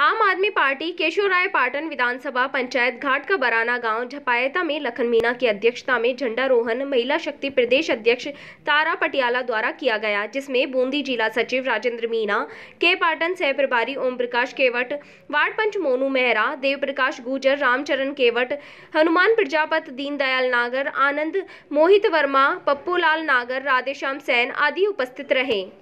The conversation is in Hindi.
आम आदमी पार्टी राय पाटन विधानसभा पंचायत घाट का बराना गांव झपायता में लखन मीना की अध्यक्षता में झंडारोहण महिला शक्ति प्रदेश अध्यक्ष तारा पटियाला द्वारा किया गया जिसमें बूंदी जिला सचिव राजेंद्र मीना के पाटन सह प्रभारी ओम प्रकाश केवट वार्ड पंच मोनू मेहरा देव प्रकाश गुजर रामचरण केवट हनुमान प्रजापत दीनदयाल नागर आनंद मोहित वर्मा पप्पूलाल नागर राधेश्याम सैन आदि उपस्थित रहे